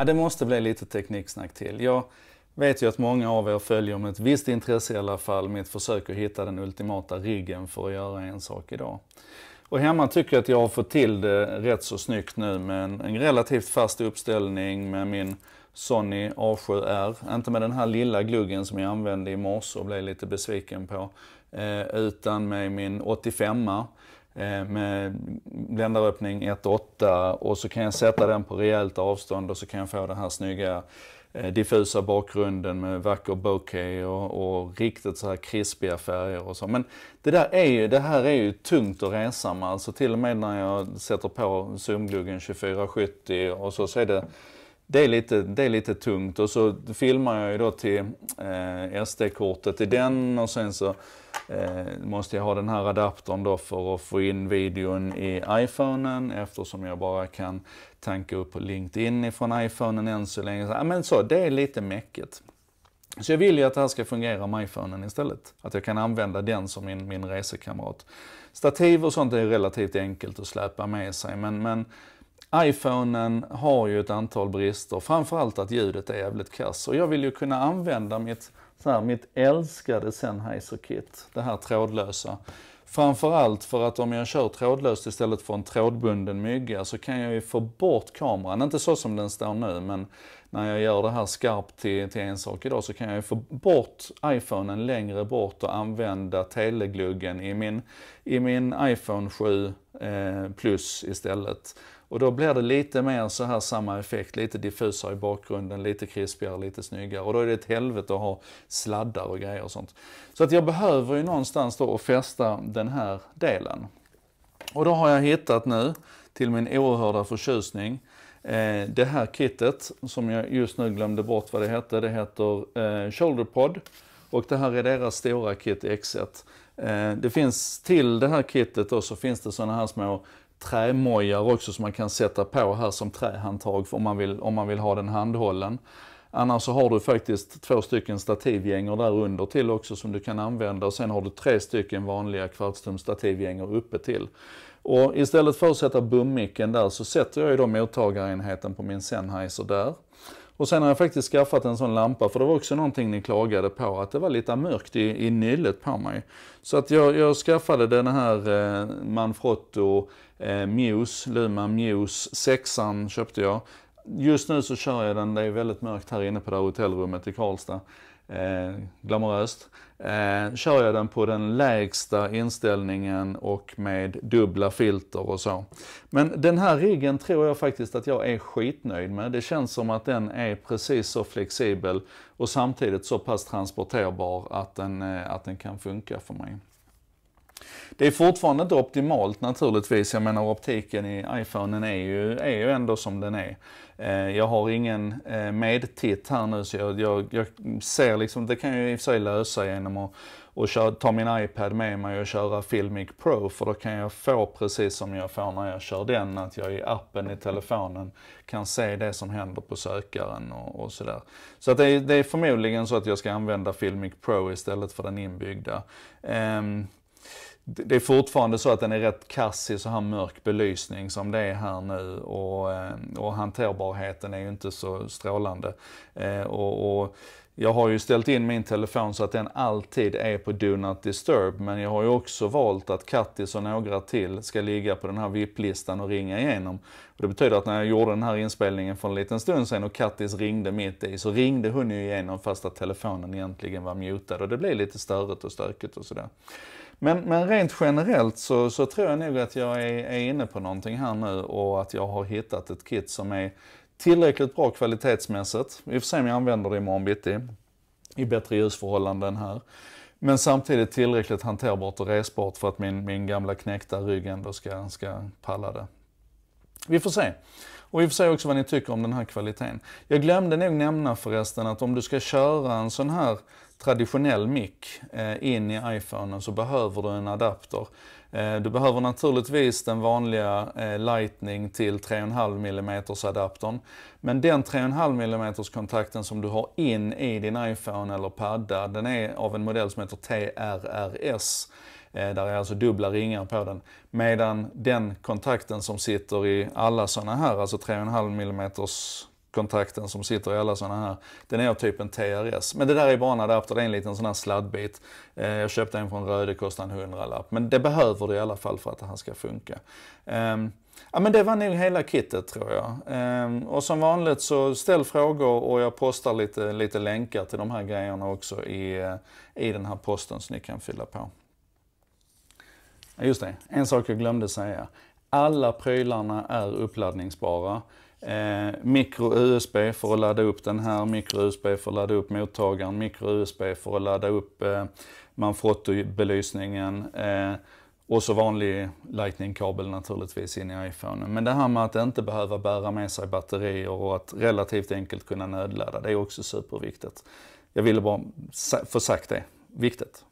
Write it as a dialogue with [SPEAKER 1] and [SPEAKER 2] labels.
[SPEAKER 1] Ja, det måste bli lite tekniksnack till. Jag vet ju att många av er följer med ett visst intresse i alla fall mitt försök att hitta den ultimata riggen för att göra en sak idag. Och hemma tycker jag att jag har fått till det rätt så snyggt nu med en, relativt fast uppställning med min Sony A7R. Inte med den här lilla gluggen som jag använde i morse och blev lite besviken på. Eh, utan med min 85a. Eh, med bländaröppning 1.8 och så kan jag sätta den på rejält avstånd och så kan jag få den här snygga eh, diffusa bakgrunden med vacker bokeh och, och riktigt så här krispiga färger och så. Men det där är ju, det här är ju tungt att resa med. Alltså till och med när jag sätter på zoomgluggen 2470 och så, så är det det är, lite, det är lite tungt och så filmar jag ju då till eh, SD-kortet i den och sen så eh, måste jag ha den här adaptern då för att få in videon i iPhonen eftersom jag bara kan tanka upp på LinkedIn ifrån iPhonen än så länge. Så, men så, det är lite mäcket. Så jag vill ju att det här ska fungera med iPhonen istället. Att jag kan använda den som min, min resekamrat. Stativ och sånt är relativt enkelt att släpa med sig men, men iPhonen har ju ett antal brister, framförallt att ljudet är jävligt kass. Och jag vill ju kunna använda mitt, så här, mitt älskade Sennheiser-kit, det här trådlösa. Framförallt för att om jag kör trådlöst istället för en trådbunden mygga så kan jag ju få bort kameran, inte så som den står nu men när jag gör det här skarpt till, till en sak idag så kan jag ju få bort iPhonen längre bort och använda telegluggen i min, i min iPhone 7 eh, plus istället. Och då blir det lite mer så här samma effekt, lite diffusare i bakgrunden, lite krispigare, lite snyggare. Och då är det ett helvete att ha sladdar och grejer och sånt. Så att jag behöver ju någonstans då att fästa den här delen. Och då har jag hittat nu, till min oerhörda förtjusning, eh, det här kittet som jag just nu glömde bort vad det hette. Det heter eh, Shoulderpod och det här är deras stora kit X1. Eh, det finns till det här kittet då så finns det sådana här små trämojar också som man kan sätta på här som trähandtag om man vill, om man vill ha den handhållen. Annars så har du faktiskt två stycken stativgängor där under till också som du kan använda och sen har du tre stycken vanliga kvartstums stativgängor uppe till. Och istället för att sätta bummicken där så sätter jag ju då mottagarenheten på min Sennheiser där. Och sen har jag faktiskt skaffat en sån lampa, för det var också någonting ni klagade på, att det var lite mörkt i, i nyllet på mig. Så att jag, jag skaffade den här eh, Manfrotto eh, Muse, Luma Muse 6 köpte jag. Just nu så kör jag den, det är väldigt mörkt här inne på det här hotellrummet i Karlstad eh, glamoröst. Eh, kör jag den på den lägsta inställningen och med dubbla filter och så. Men den här riggen tror jag faktiskt att jag är skitnöjd med. Det känns som att den är precis så flexibel och samtidigt så pass transporterbar att den, eh, att den kan funka för mig. Det är fortfarande inte optimalt naturligtvis. Jag menar optiken i iPhonen är ju, är ju ändå som den är. Eh, jag har ingen eh, medtitt här nu så jag, jag, jag ser liksom, det kan jag i och för sig lösa genom att och ta min iPad med mig och köra Filmic Pro för då kan jag få precis som jag får när jag kör den, att jag i appen i telefonen kan se det som händer på sökaren och, och sådär. Så att det, är, det är förmodligen så att jag ska använda Filmic Pro istället för den inbyggda. Um, det är fortfarande så att den är rätt kass i så här mörk belysning som det är här nu och, eh, och hanterbarheten är ju inte så strålande. Eh, och, och jag har ju ställt in min telefon så att den alltid är på Do Not Disturb, men jag har ju också valt att Kattis och några till ska ligga på den här VIP-listan och ringa igenom. Och det betyder att när jag gjorde den här inspelningen för en liten stund sedan och Kattis ringde mitt i, så ringde hon ju igenom fast att telefonen egentligen var mutad och det blev lite störigt och stökigt och sådär. Men, men rent generellt så, så tror jag nog att jag är, är inne på någonting här nu och att jag har hittat ett kit som är tillräckligt bra kvalitetsmässigt. Vi får se om jag använder det imorgon bitti i bättre ljusförhållanden här. Men samtidigt tillräckligt hanterbart och resbart för att min, min gamla knäckta rygg ändå ska, ska palla det. Vi får se. Och vi får se också vad ni tycker om den här kvaliteten. Jag glömde nog nämna förresten att om du ska köra en sån här traditionell mick eh, in i iPhonen så behöver du en adapter. Eh, du behöver naturligtvis den vanliga eh, Lightning till 3,5 mm adaptern. Men den 3,5 mm kontakten som du har in i din iPhone eller padda, den är av en modell som heter TRRS. Eh, där är alltså dubbla ringar på den. Medan den kontakten som sitter i alla sådana här, alltså 3,5 mm kontakten som sitter i alla sådana här, den är av typen TRS. Men det där är bara en adapter, det är en liten sån här sladdbit. Eh, jag köpte en från Röde, kostade en hundralapp. Men det behöver du i alla fall för att det här ska funka. Ehm, ja men det var nog hela kittet tror jag. Ehm, och som vanligt så ställ frågor och jag postar lite, lite länkar till de här grejerna också i, eh, i den här posten så ni kan fylla på. Just det, en sak jag glömde säga. Alla prylarna är uppladdningsbara. Eh, Micro-USB för att ladda upp den här, micro-USB för att ladda upp mottagaren, micro-USB för att ladda upp eh, Manfrotto-belysningen. Eh, och så vanlig Lightning-kabel naturligtvis in i iPhonen. Men det här med att inte behöva bära med sig batterier och att relativt enkelt kunna nödladda, det är också superviktigt. Jag ville bara få sagt det. Viktigt.